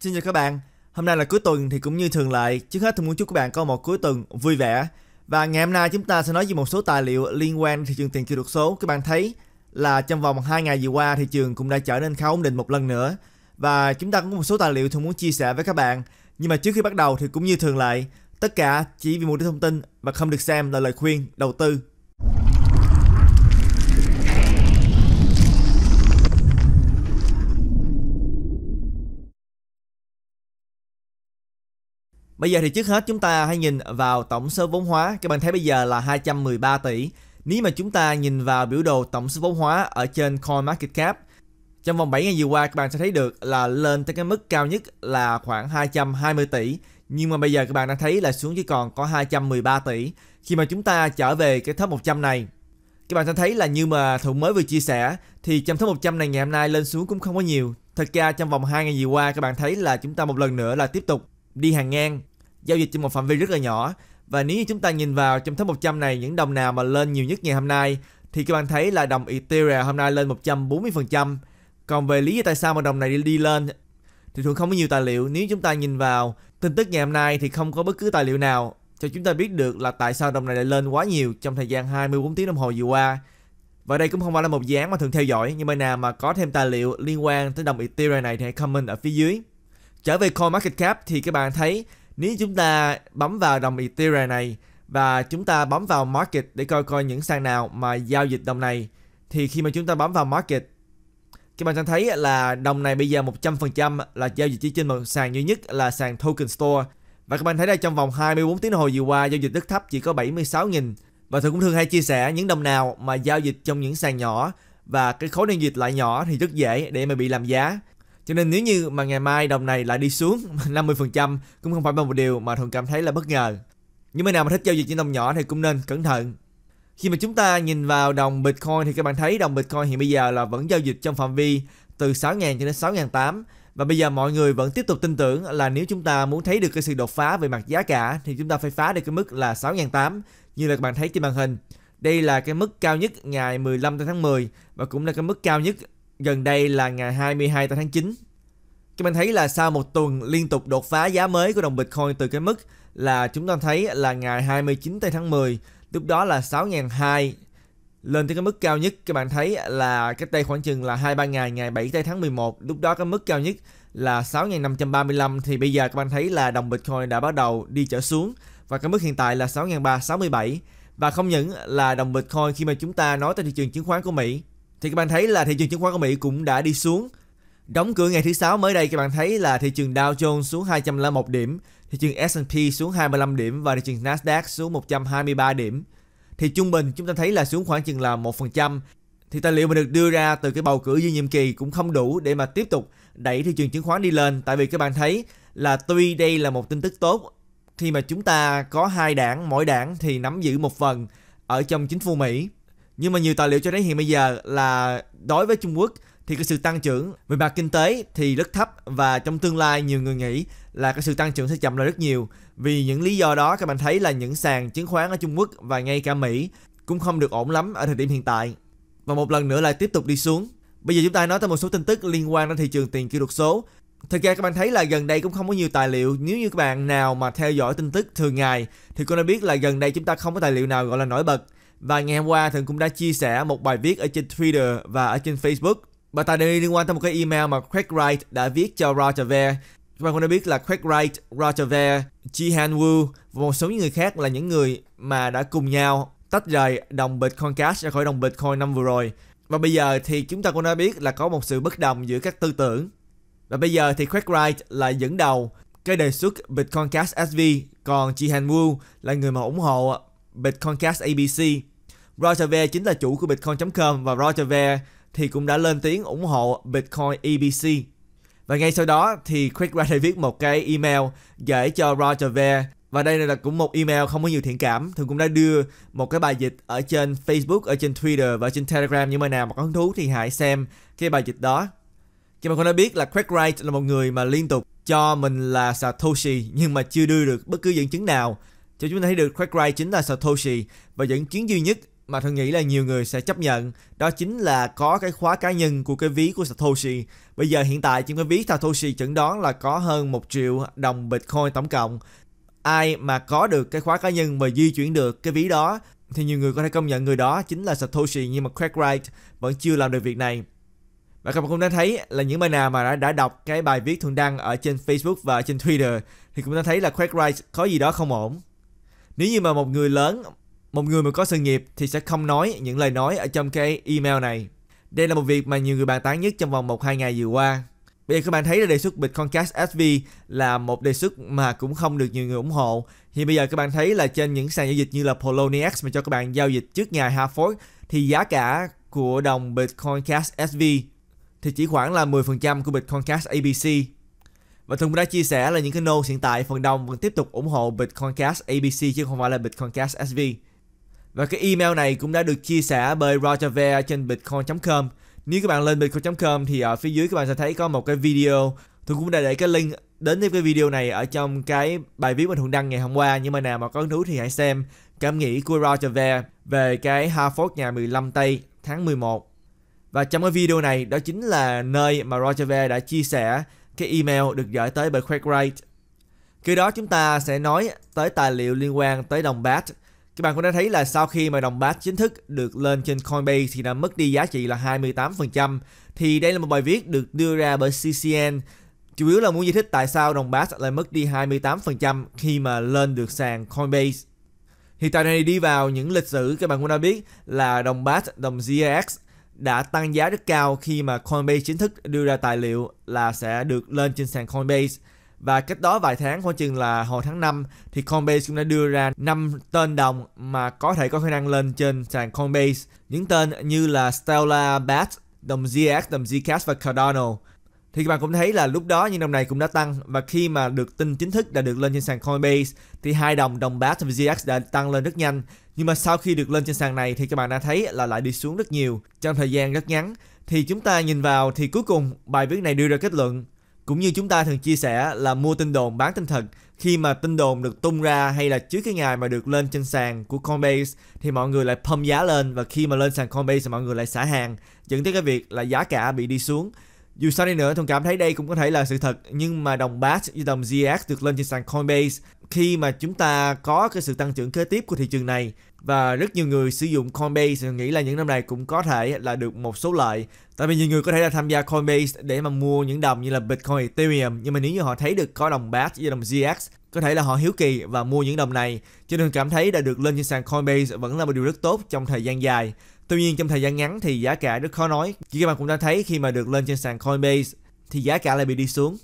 Xin chào các bạn, hôm nay là cuối tuần thì cũng như thường lệ, trước hết tôi muốn chúc các bạn có một cuối tuần vui vẻ. Và ngày hôm nay chúng ta sẽ nói về một số tài liệu liên quan thị trường tiền kỹ thuật số. Các bạn thấy là trong vòng 2 ngày vừa qua thị trường cũng đã trở nên khá ổn định một lần nữa. Và chúng ta cũng có một số tài liệu tôi muốn chia sẻ với các bạn. Nhưng mà trước khi bắt đầu thì cũng như thường lệ, tất cả chỉ vì một thông tin và không được xem là lời khuyên đầu tư Bây giờ thì trước hết chúng ta hãy nhìn vào tổng số vốn hóa. Các bạn thấy bây giờ là 213 tỷ. Nếu mà chúng ta nhìn vào biểu đồ tổng số vốn hóa ở trên CoinMarketCap trong vòng 7 ngày vừa qua các bạn sẽ thấy được là lên tới cái mức cao nhất là khoảng 220 tỷ nhưng mà bây giờ các bạn đang thấy là xuống chỉ còn có 213 tỷ khi mà chúng ta trở về cái top 100 này các bạn sẽ thấy là như mà Thuận mới vừa chia sẻ thì trong top 100 này ngày hôm nay lên xuống cũng không có nhiều thật ra trong vòng 2 ngày vừa qua các bạn thấy là chúng ta một lần nữa là tiếp tục đi hàng ngang giao dịch trên một phạm vi rất là nhỏ và nếu như chúng ta nhìn vào trong top 100 này những đồng nào mà lên nhiều nhất ngày hôm nay thì các bạn thấy là đồng Ethereum hôm nay lên 140%. Còn về lý do tại sao mà đồng này đi, đi lên thì thường không có nhiều tài liệu. Nếu chúng ta nhìn vào tin tức ngày hôm nay thì không có bất cứ tài liệu nào cho chúng ta biết được là tại sao đồng này lại lên quá nhiều trong thời gian 24 tiếng đồng hồ vừa qua. Và đây cũng không phải là một dự mà thường theo dõi, nhưng mà nào mà có thêm tài liệu liên quan tới đồng Ethereum này thì hãy comment ở phía dưới. Trở về Coin Market Cap thì các bạn thấy nếu chúng ta bấm vào đồng Ethereum này và chúng ta bấm vào Market để coi coi những sàn nào mà giao dịch đồng này thì khi mà chúng ta bấm vào Market các bạn sẽ thấy là đồng này bây giờ 100% là giao dịch chỉ trên một sàn duy nhất là sàn Token Store và các bạn thấy đây trong vòng 24 tiếng hồi vừa qua giao dịch rất thấp chỉ có 76.000 và thường cũng thường hay chia sẻ những đồng nào mà giao dịch trong những sàn nhỏ và cái khối giao dịch lại nhỏ thì rất dễ để mà bị làm giá cho nên nếu như mà ngày mai đồng này lại đi xuống 50% cũng không phải là một điều mà Thuận cảm thấy là bất ngờ. Những bên nào mà thích giao dịch trên đồng nhỏ thì cũng nên cẩn thận. Khi mà chúng ta nhìn vào đồng Bitcoin thì các bạn thấy đồng Bitcoin hiện bây giờ là vẫn giao dịch trong phạm vi từ 6.000 cho đến 6.800 và bây giờ mọi người vẫn tiếp tục tin tưởng là nếu chúng ta muốn thấy được cái sự đột phá về mặt giá cả thì chúng ta phải phá được cái mức là 6.800 như là các bạn thấy trên màn hình. Đây là cái mức cao nhất ngày 15 tháng 10 và cũng là cái mức cao nhất gần đây là ngày 22 tháng 9 các bạn thấy là sau một tuần liên tục đột phá giá mới của đồng Bitcoin từ cái mức là chúng ta thấy là ngày 29 tây tháng 10, lúc đó là 6.200 lên tới cái mức cao nhất các bạn thấy là cách đây khoảng chừng là 2-3 ngày ngày 7 tây tháng 11 lúc đó cái mức cao nhất là 6.535 thì bây giờ các bạn thấy là đồng Bitcoin đã bắt đầu đi trở xuống và cái mức hiện tại là 6.367 và không những là đồng Bitcoin khi mà chúng ta nói tới thị trường chứng khoán của Mỹ thì các bạn thấy là thị trường chứng khoán của Mỹ cũng đã đi xuống Đóng cửa ngày thứ sáu mới đây các bạn thấy là thị trường Dow Jones xuống 201 điểm, thị trường S&P xuống 25 điểm và thị trường Nasdaq xuống 123 điểm. Thì trung bình chúng ta thấy là xuống khoảng chừng là 1%. Thì tài liệu mà được đưa ra từ cái bầu cử giữa nhiệm kỳ cũng không đủ để mà tiếp tục đẩy thị trường chứng khoán đi lên tại vì các bạn thấy là tuy đây là một tin tức tốt khi mà chúng ta có hai đảng mỗi đảng thì nắm giữ một phần ở trong chính phủ Mỹ nhưng mà nhiều tài liệu cho thấy hiện bây giờ là đối với Trung Quốc thì cái sự tăng trưởng về mặt kinh tế thì rất thấp và trong tương lai nhiều người nghĩ là cái sự tăng trưởng sẽ chậm lại rất nhiều. Vì những lý do đó các bạn thấy là những sàn chứng khoán ở Trung Quốc và ngay cả Mỹ cũng không được ổn lắm ở thời điểm hiện tại. Và một lần nữa lại tiếp tục đi xuống. Bây giờ chúng ta nói tới một số tin tức liên quan đến thị trường tiền kỹ thuật số. Thực ra các bạn thấy là gần đây cũng không có nhiều tài liệu Nếu như các bạn nào mà theo dõi tin tức thường ngày Thì cũng đã biết là gần đây chúng ta không có tài liệu nào gọi là nổi bật Và ngày hôm qua Thường cũng đã chia sẻ một bài viết ở trên Twitter và ở trên Facebook Bà tài này liên quan tới một cái email mà Craig Wright đã viết cho Roger Ver. Chúng ta cũng đã biết là Craig Wright, Roger Ver, Ji Han Woo và một số những người khác là những người mà đã cùng nhau tách rời đồng Bitcoin Cash ra khỏi đồng Bitcoin năm vừa rồi. Và bây giờ thì chúng ta cũng đã biết là có một sự bất đồng giữa các tư tưởng. Và bây giờ thì Craig Wright là dẫn đầu cái đề xuất Bitcoin Cash SV, còn Ji Han Woo là người mà ủng hộ Bitcoin Cash ABC. Roger Ver chính là chủ của Bitcoin.com và Roger Ver thì cũng đã lên tiếng ủng hộ Bitcoin EBC. Và ngay sau đó thì Craig Wright viết một cái email gửi cho Roger Ver và đây là cũng một email không có nhiều thiện cảm thường cũng đã đưa một cái bài dịch ở trên Facebook ở trên Twitter và trên Telegram nhưng mà nào mà có hứng thú thì hãy xem cái bài dịch đó cho mà cũng đã biết là Craig Wright là một người mà liên tục cho mình là Satoshi nhưng mà chưa đưa được bất cứ dẫn chứng nào cho chúng ta thấy được Craig Wright chính là Satoshi và dẫn chứng duy nhất mà Thuận nghĩ là nhiều người sẽ chấp nhận đó chính là có cái khóa cá nhân của cái ví của Satoshi. Bây giờ hiện tại trên cái ví Satoshi chẩn đoán là có hơn 1 triệu đồng Bitcoin tổng cộng. Ai mà có được cái khóa cá nhân và di chuyển được cái ví đó thì nhiều người có thể công nhận người đó chính là Satoshi nhưng mà Craig Wright vẫn chưa làm được việc này. Và các bạn cũng đã thấy là những bài nào mà đã, đã đọc cái bài viết thường đăng ở trên Facebook và trên Twitter thì cũng đã thấy là Craig Wright có gì đó không ổn. Nếu như mà một người lớn một người mà có sự nghiệp thì sẽ không nói những lời nói ở trong cái email này. Đây là một việc mà nhiều người bàn tán nhất trong vòng 1-2 ngày vừa qua. Bây giờ các bạn thấy là đề xuất Bitcoin Cash SV là một đề xuất mà cũng không được nhiều người ủng hộ. Thì bây giờ các bạn thấy là trên những sàn giao dịch như là Poloniex mà cho các bạn giao dịch trước ngày Half Fork thì giá cả của đồng Bitcoin Cash SV thì chỉ khoảng là 10% của Bitcoin Cash ABC. Và thường đã chia sẻ là những cái nô hiện tại phần đông vẫn tiếp tục ủng hộ Bitcoin Cash ABC chứ không phải là Bitcoin Cash SV. Và cái email này cũng đã được chia sẻ bởi Roger Ver trên bitcoin.com. Nếu các bạn lên bitcoin.com thì ở phía dưới các bạn sẽ thấy có một cái video. Tôi cũng đã để cái link đến với cái video này ở trong cái bài viết mình thường đăng ngày hôm qua. Nhưng mà nào mà có hứng thú thì hãy xem cảm nghĩ của Roger Ver về cái Harvard nhà 15 Tây tháng 11. Và trong cái video này đó chính là nơi mà Roger Ver đã chia sẻ cái email được gửi tới bởi Craig Wright. Khi đó chúng ta sẽ nói tới tài liệu liên quan tới đồng BAT các bạn cũng đã thấy là sau khi mà đồng bát chính thức được lên trên Coinbase thì đã mất đi giá trị là 28%. Thì đây là một bài viết được đưa ra bởi CCN chủ yếu là muốn giải thích tại sao đồng bát lại mất đi 28% khi mà lên được sàn Coinbase. thì tại này đi vào những lịch sử các bạn cũng đã biết là đồng BAT, đồng GAX đã tăng giá rất cao khi mà Coinbase chính thức đưa ra tài liệu là sẽ được lên trên sàn Coinbase. Và cách đó vài tháng khoảng chừng là hồi tháng 5 thì Coinbase cũng đã đưa ra năm tên đồng mà có thể có khả năng lên trên sàn Coinbase. Những tên như là Stellar, BAT, đồng ZX, đồng Zcash và Cardano. Thì các bạn cũng thấy là lúc đó những đồng này cũng đã tăng và khi mà được tin chính thức đã được lên trên sàn Coinbase thì hai đồng đồng BAT và ZX đã tăng lên rất nhanh. Nhưng mà sau khi được lên trên sàn này thì các bạn đã thấy là lại đi xuống rất nhiều trong thời gian rất ngắn. Thì chúng ta nhìn vào thì cuối cùng bài viết này đưa ra kết luận cũng như chúng ta thường chia sẻ là mua tin đồn bán tin thật, khi mà tin đồn được tung ra hay là trước cái ngày mà được lên trên sàn của Coinbase thì mọi người lại pump giá lên và khi mà lên sàn Coinbase thì mọi người lại xả hàng dẫn tới cái việc là giá cả bị đi xuống dù sao đi nữa, tôi cảm thấy đây cũng có thể là sự thật nhưng mà đồng BAT như đồng ZX được lên trên sàn Coinbase khi mà chúng ta có cái sự tăng trưởng kế tiếp của thị trường này và rất nhiều người sử dụng Coinbase nghĩ là những năm này cũng có thể là được một số lợi tại vì nhiều người có thể là tham gia Coinbase để mà mua những đồng như là Bitcoin, Ethereum nhưng mà nếu như họ thấy được có đồng BAT với đồng GX có thể là họ hiếu kỳ và mua những đồng này cho nên cảm thấy đã được lên trên sàn Coinbase vẫn là một điều rất tốt trong thời gian dài tuy nhiên trong thời gian ngắn thì giá cả rất khó nói chỉ các bạn cũng đã thấy khi mà được lên trên sàn Coinbase thì giá cả lại bị đi xuống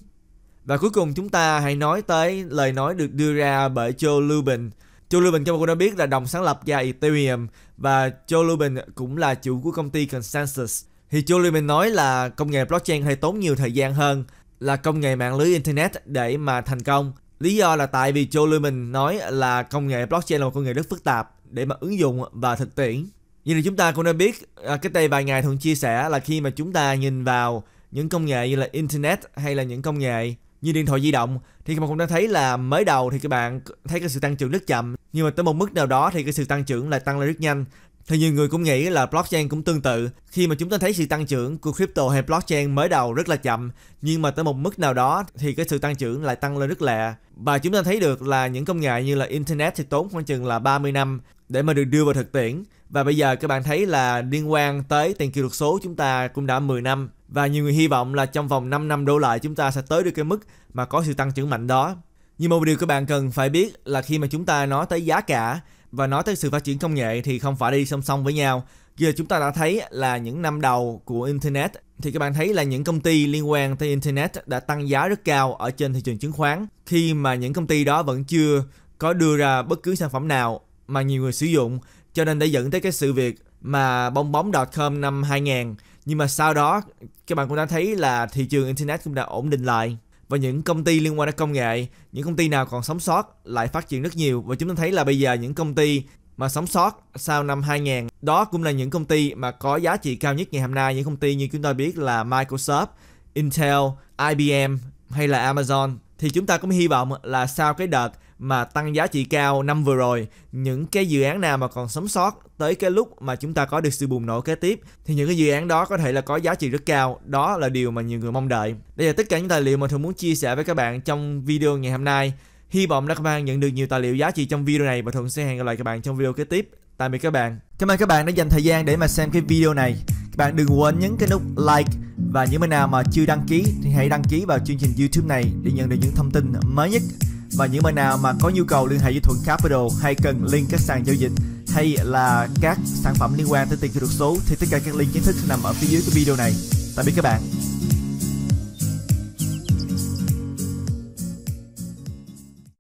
và cuối cùng chúng ta hãy nói tới lời nói được đưa ra bởi Joe Lubin. Joe Lubin các bạn cũng đã biết là đồng sáng lập ra Ethereum và Joe Lubin cũng là chủ của công ty Consensus. Thì Joe Lubin nói là công nghệ blockchain hay tốn nhiều thời gian hơn là công nghệ mạng lưới internet để mà thành công. Lý do là tại vì Joe Lubin nói là công nghệ blockchain là một công nghệ rất phức tạp để mà ứng dụng và thực tiễn. Như là chúng ta cũng đã biết, à, cái đây vài ngày thường chia sẻ là khi mà chúng ta nhìn vào những công nghệ như là internet hay là những công nghệ như điện thoại di động thì các bạn cũng đã thấy là mới đầu thì các bạn thấy cái sự tăng trưởng rất chậm nhưng mà tới một mức nào đó thì cái sự tăng trưởng lại tăng lên rất nhanh thì nhiều người cũng nghĩ là blockchain cũng tương tự khi mà chúng ta thấy sự tăng trưởng của crypto hay blockchain mới đầu rất là chậm nhưng mà tới một mức nào đó thì cái sự tăng trưởng lại tăng lên rất lẹ và chúng ta thấy được là những công nghệ như là internet thì tốn khoảng chừng là 30 năm để mà được đưa vào thực tiễn và bây giờ các bạn thấy là liên quan tới tiền kỹ thuật số chúng ta cũng đã 10 năm và nhiều người hy vọng là trong vòng 5 năm đổ lại chúng ta sẽ tới được cái mức mà có sự tăng trưởng mạnh đó. Nhưng một điều các bạn cần phải biết là khi mà chúng ta nói tới giá cả và nói tới sự phát triển công nghệ thì không phải đi song song với nhau. Giờ chúng ta đã thấy là những năm đầu của Internet thì các bạn thấy là những công ty liên quan tới Internet đã tăng giá rất cao ở trên thị trường chứng khoán khi mà những công ty đó vẫn chưa có đưa ra bất cứ sản phẩm nào mà nhiều người sử dụng cho nên đã dẫn tới cái sự việc mà bong bóng.com năm 2000 nhưng mà sau đó các bạn cũng đã thấy là thị trường internet cũng đã ổn định lại và những công ty liên quan đến công nghệ những công ty nào còn sống sót lại phát triển rất nhiều và chúng ta thấy là bây giờ những công ty mà sống sót sau năm 2000 đó cũng là những công ty mà có giá trị cao nhất ngày hôm nay những công ty như chúng ta biết là Microsoft, Intel, IBM hay là Amazon thì chúng ta cũng hy vọng là sau cái đợt mà tăng giá trị cao năm vừa rồi những cái dự án nào mà còn sống sót tới cái lúc mà chúng ta có được sự bùng nổ kế tiếp thì những cái dự án đó có thể là có giá trị rất cao đó là điều mà nhiều người mong đợi đây là tất cả những tài liệu mà thường muốn chia sẻ với các bạn trong video ngày hôm nay hy vọng là các bạn nhận được nhiều tài liệu giá trị trong video này và thường sẽ hẹn gặp lại các bạn trong video kế tiếp tạm biệt các bạn cảm ơn các bạn đã dành thời gian để mà xem cái video này các bạn đừng quên nhấn cái nút like và những bạn nào mà chưa đăng ký thì hãy đăng ký vào chương trình youtube này để nhận được những thông tin mới nhất và những bạn nào mà có nhu cầu liên hệ với Thuận Capital hay cần link các sàn giao dịch hay là các sản phẩm liên quan tới tiền kỹ thuật số thì tất cả các link chính thức nằm ở phía dưới cái video này. Tạm biệt các bạn.